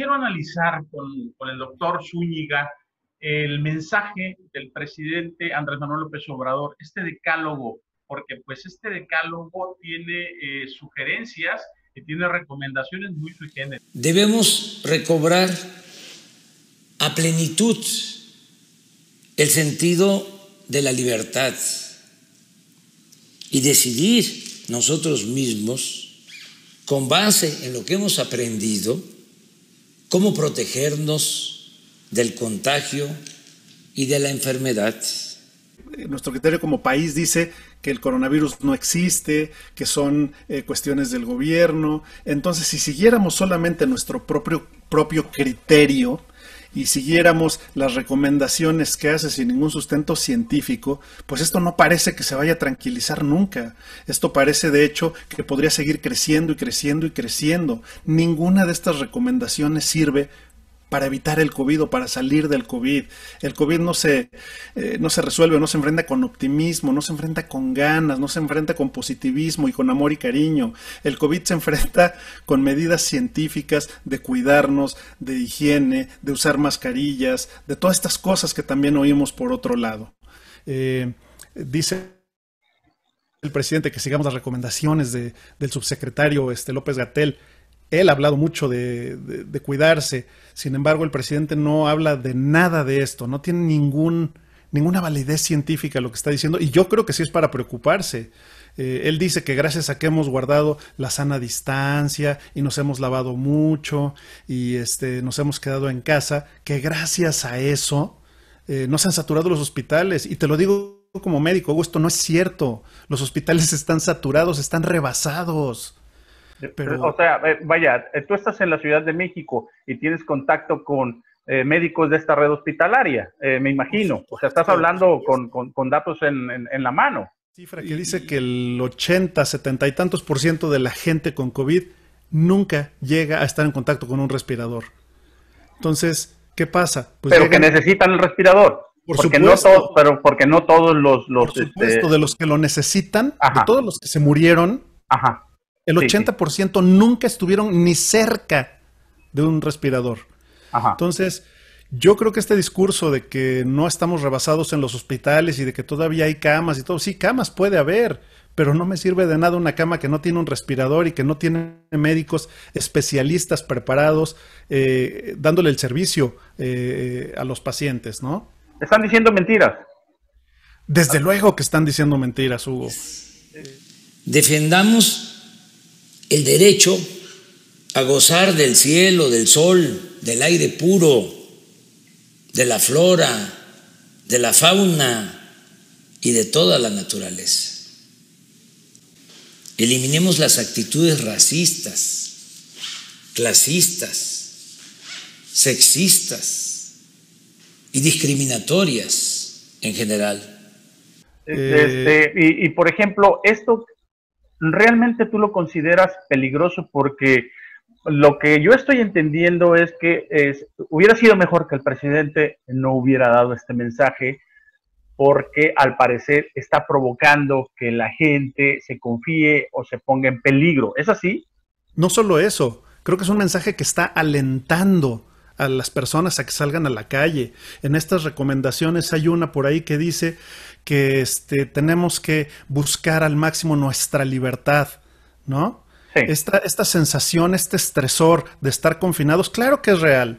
quiero analizar con, el doctor Zúñiga el mensaje del presidente Andrés Manuel López Obrador, este decálogo, porque pues este decálogo tiene eh, sugerencias y tiene recomendaciones muy sugerentes. Debemos recobrar a plenitud el sentido de la libertad y decidir nosotros mismos, con base en lo que hemos aprendido, cómo protegernos del contagio y de la enfermedad. Eh, nuestro criterio como país dice que el coronavirus no existe, que son eh, cuestiones del gobierno. Entonces, si siguiéramos solamente nuestro propio, propio criterio, y siguiéramos las recomendaciones que hace sin ningún sustento científico, pues esto no parece que se vaya a tranquilizar nunca. Esto parece de hecho que podría seguir creciendo y creciendo y creciendo. Ninguna de estas recomendaciones sirve para evitar el COVID o para salir del COVID. El COVID no se, eh, no se resuelve, no se enfrenta con optimismo, no se enfrenta con ganas, no se enfrenta con positivismo y con amor y cariño. El COVID se enfrenta con medidas científicas de cuidarnos, de higiene, de usar mascarillas, de todas estas cosas que también oímos por otro lado. Eh, dice el presidente que sigamos las recomendaciones del subsecretario este, López Gatel él ha hablado mucho de, cuidarse, sin embargo el presidente no habla de nada de esto, no tiene ningún, ninguna validez científica lo que está diciendo y yo creo que sí es para preocuparse. Eh, él dice que gracias a que hemos guardado la sana distancia y nos hemos lavado mucho y este, nos hemos quedado en casa, que gracias a eso eh, no se han saturado los hospitales. Y te lo digo como médico, esto no es cierto. Los hospitales están saturados, están rebasados. O sea, eh, vaya, eh, tú estás en la Ciudad de México y tienes contacto con eh, médicos de esta red hospitalaria, me imagino. O sea, estás hablando con, datos en, la mano. Cifra que dice que el 80, 70 y tantos por ciento de la gente con COVID nunca llega a estar en contacto con un respirador. Entonces, ¿qué pasa? Pues pero que necesitan el respirador. Por porque supuesto. No pero porque no todos los... los este de los que lo necesitan, de todos los que se murieron, Ajá el 80% nunca estuvieron ni cerca de un respirador. Entonces, yo creo que este discurso de que no estamos rebasados en los hospitales y de que todavía hay camas y todo, sí, camas puede haber, pero no me sirve de nada una cama que no tiene un respirador y que no tiene médicos especialistas preparados eh, dándole el servicio eh, a los pacientes, ¿no? Están diciendo mentiras. Desde luego que están diciendo mentiras, Hugo. Defendamos el derecho a gozar del cielo, del sol, del aire puro, de la flora, de la fauna y de toda la naturaleza. Eliminemos las actitudes racistas, clasistas, sexistas y discriminatorias en general. Este, este, y, por ejemplo, esto... ¿realmente tú lo consideras peligroso? Porque lo que yo estoy entendiendo es que hubiera sido mejor que el presidente no hubiera dado este mensaje porque al parecer está provocando que la gente se confíe o se ponga en peligro. ¿Es así? No solo eso, creo que es un mensaje que está alentando a las personas a que salgan a la calle. En estas recomendaciones hay una por ahí que dice que este, tenemos que buscar al máximo nuestra libertad, ¿no? Esta, esta sensación, este estresor de estar confinados, claro que es real.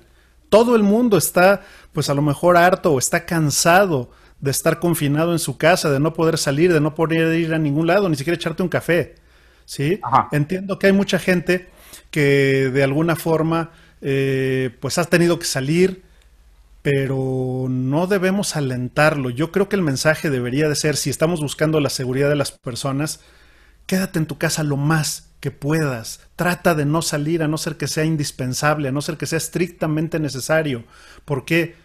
Todo el mundo está, pues a lo mejor harto o está cansado de estar confinado en su casa, de no poder salir, de no poder ir a ningún lado, ni siquiera echarte un café. ¿sí? Entiendo que hay mucha gente que de alguna forma eh, pues has tenido que salir, pero no debemos alentarlo. Yo creo que el mensaje debería de ser, si estamos buscando la seguridad de las personas, quédate en tu casa lo más que puedas. Trata de no salir a no ser que sea indispensable, a no ser que sea estrictamente necesario. porque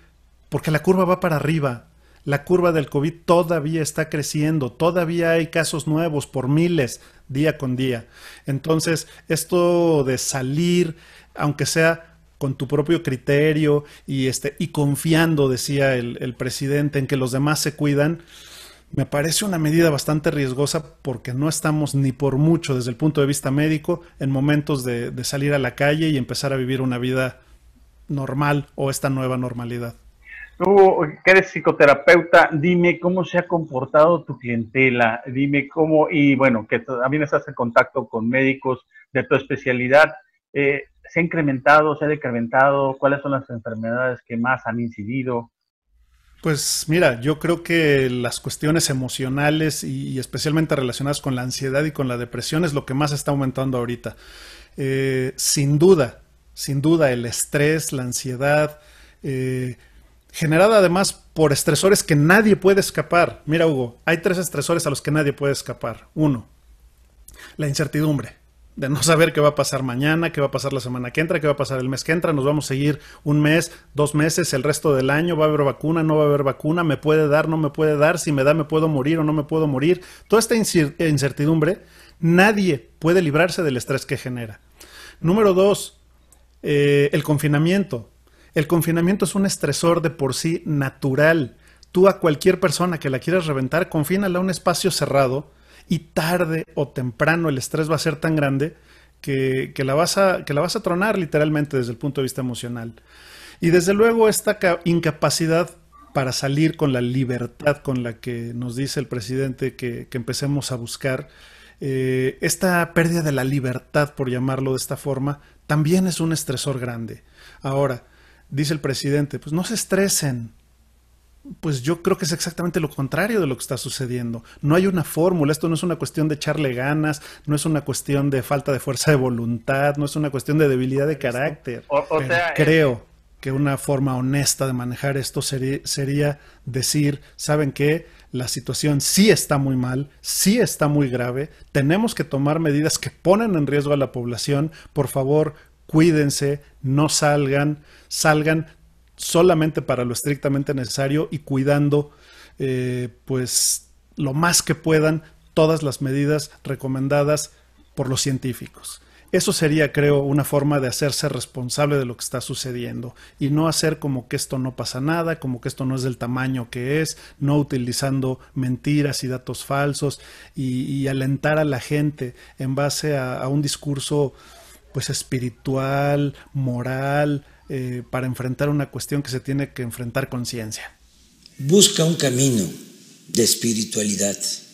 Porque la curva va para arriba la curva del COVID todavía está creciendo, todavía hay casos nuevos por miles día con día. Entonces, esto de salir, aunque sea con tu propio criterio y, este, y confiando, decía el, presidente, en que los demás se cuidan, me parece una medida bastante riesgosa porque no estamos ni por mucho desde el punto de vista médico en momentos de salir a la calle y empezar a vivir una vida normal o esta nueva normalidad. Tú que eres psicoterapeuta, dime cómo se ha comportado tu clientela, dime cómo, y bueno, que también estás en contacto con médicos de tu especialidad, eh, ¿se ha incrementado, se ha decrementado? ¿Cuáles son las enfermedades que más han incidido? Pues mira, yo creo que las cuestiones emocionales y, especialmente relacionadas con la ansiedad y con la depresión es lo que más está aumentando ahorita. Eh, sin duda, sin duda, el estrés, la ansiedad, eh, generada además por estresores que nadie puede escapar. Mira, Hugo, hay tres estresores a los que nadie puede escapar. Uno, la incertidumbre de no saber qué va a pasar mañana, qué va a pasar la semana que entra, qué va a pasar el mes que entra, nos vamos a seguir un mes, dos meses, el resto del año, va a haber vacuna, no va a haber vacuna, me puede dar, no me puede dar, si me da me puedo morir o no me puedo morir. Toda esta incertidumbre, nadie puede librarse del estrés que genera. Número dos, eh, el confinamiento. El confinamiento es un estresor de por sí natural. Tú a cualquier persona que la quieras reventar, confínala a un espacio cerrado y tarde o temprano el estrés va a ser tan grande que, la, vas a, que la vas a tronar literalmente desde el punto de vista emocional. Y desde luego esta incapacidad para salir con la libertad con la que nos dice el presidente que, empecemos a buscar, eh, esta pérdida de la libertad, por llamarlo de esta forma, también es un estresor grande. Ahora, dice el presidente, pues no se estresen. Pues yo creo que es exactamente lo contrario de lo que está sucediendo. No hay una fórmula, esto no es una cuestión de echarle ganas, no es una cuestión de falta de fuerza de voluntad, no es una cuestión de debilidad de carácter. creo que una forma honesta de manejar esto sería, sería decir, ¿saben que La situación sí está muy mal, sí está muy grave, tenemos que tomar medidas que ponen en riesgo a la población, por favor, cuídense, no salgan, salgan solamente para lo estrictamente necesario y cuidando eh, pues lo más que puedan todas las medidas recomendadas por los científicos. Eso sería, creo, una forma de hacerse responsable de lo que está sucediendo y no hacer como que esto no pasa nada, como que esto no es del tamaño que es, no utilizando mentiras y datos falsos y, alentar a la gente en base a un discurso pues espiritual, moral, eh, para enfrentar una cuestión que se tiene que enfrentar con ciencia. Busca un camino de espiritualidad